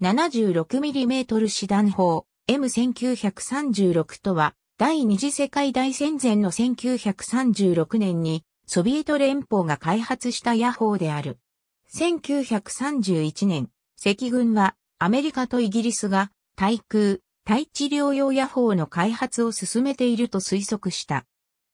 76mm 師団砲 M1936 とは、第二次世界大戦前の1936年に、ソビエト連邦が開発した野砲である。1931年、赤軍は、アメリカとイギリスが、対空、対地療養野砲の開発を進めていると推測した。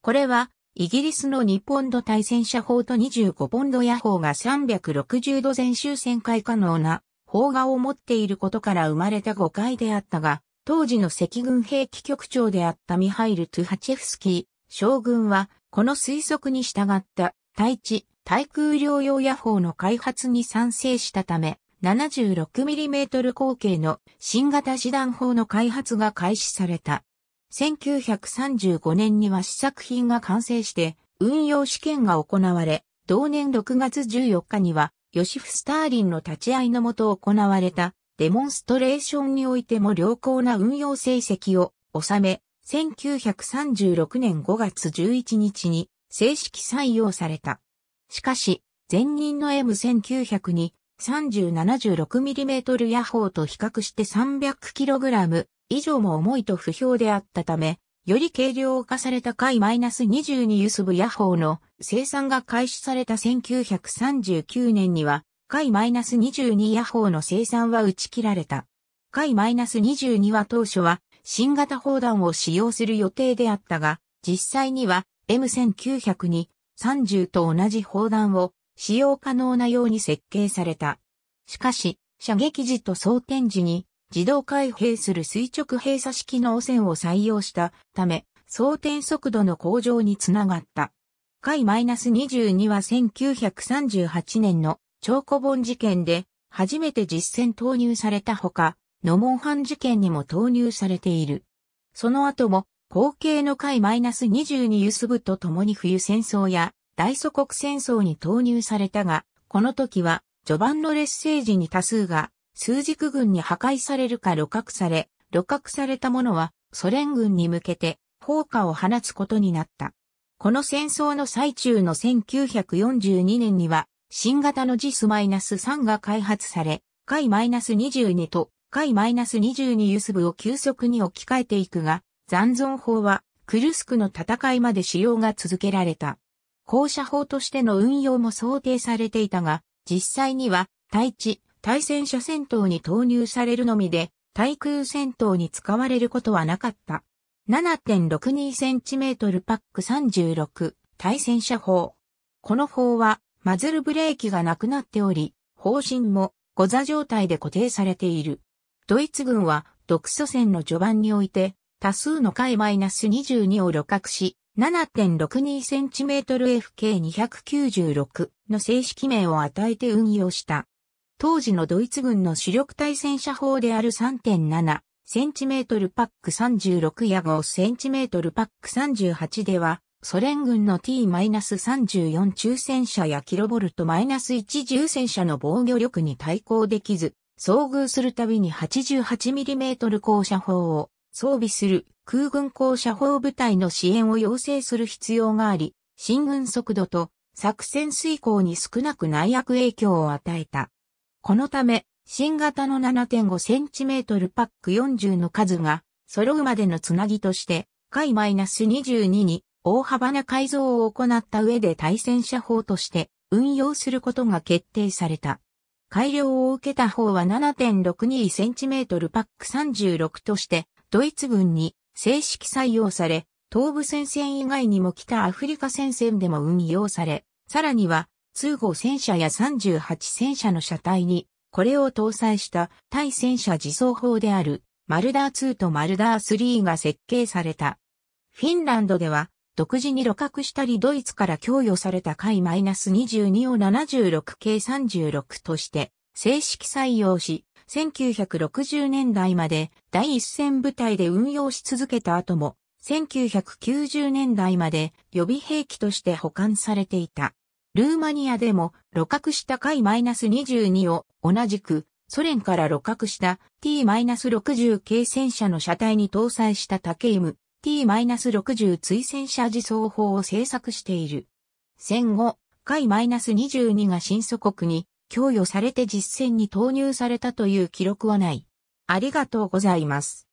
これは、イギリスの2ポンド対戦車砲と25ポンド野砲が360度全周旋回可能な砲画を持っていることから生まれた誤解であったが、当時の赤軍兵器局長であったミハイル・トゥハチェフスキー、将軍は、この推測に従った、対地、対空療養野砲の開発に賛成したため、76mm 口径の新型師団砲の開発が開始された。1935年には試作品が完成して、運用試験が行われ、同年6月14日にはヨシフ・スターリンの立ち会いのもと行われたデモンストレーションにおいても良好な運用成績を収め、1936年5月11日に正式採用された。しかし、前任の M1900 に 3076mm 野砲と比較して 300kg 以上も重いと不評であったため、より軽量化された回 -22 ユスブヤホーの生産が開始された1939年には、回 -22 ヤホーの生産は打ち切られた。回 -22 は当初は新型砲弾を使用する予定であったが、実際には m 1 9 0 2に30と同じ砲弾を使用可能なように設計された。しかし、射撃時と装填時に自動開閉する垂直閉鎖式の汚染を採用したため、装填速度の向上につながった。回 -22 は1938年の超古本事件で初めて実践投入されたほか、ノモンハン事件にも投入されている。その後も、後継の回 -22 ユスブと共に冬戦争や大祖国戦争に投入されたが、この時は序盤の劣勢時に多数が数軸軍に破壊されるか露獲され、露獲されたものはソ連軍に向けて砲火を放つことになった。この戦争の最中の1942年には新型のジスマイナス3が開発され、K-22 と K-22 ユスブを急速に置き換えていくが、残存法はクルスクの戦いまで使用が続けられた。放射砲としての運用も想定されていたが、実際には対地、対戦車戦闘に投入されるのみで、対空戦闘に使われることはなかった。7.62cm パック36対戦車砲。この砲はマズルブレーキがなくなっており、砲身もご座状態で固定されている。ドイツ軍は独ソ戦の序盤において多数の回 -22 を露獲し、7.62cm FK296 の正式名を与えて運用した。当時のドイツ軍の主力対戦車砲である3.7センチメートルパック36や5センチメートルパック38では、ソ連軍の T-34 中戦車やキロボルト -1 重戦車の防御力に対抗できず、遭遇するたびに 88mm 高射砲を装備する空軍高射砲部隊の支援を要請する必要があり、進軍速度と作戦遂行に少なく内悪影響を与えた。このため、新型の 7.5cm パック40の数が揃うまでのつなぎとして、解 -22 に大幅な改造を行った上で対戦車砲として運用することが決定された。改良を受けた方は 7.62cm パック36として、ドイツ軍に正式採用され、東部戦線以外にも北アフリカ戦線でも運用され、さらには通号戦車や38戦車の車体に、これを搭載した対戦車自走砲であるマルダー2とマルダー3が設計された。フィンランドでは独自に露獲したりドイツから供与された回 -22 を76 k 36として正式採用し、1960年代まで第一線部隊で運用し続けた後も、1990年代まで予備兵器として保管されていた。ルーマニアでも、露獲したス -22 を、同じく、ソ連から露角した T-60 軽戦車の車体に搭載した竹ム T-60 追戦車自走砲を製作している。戦後、ス -22 が新祖国に供与されて実戦に投入されたという記録はない。ありがとうございます。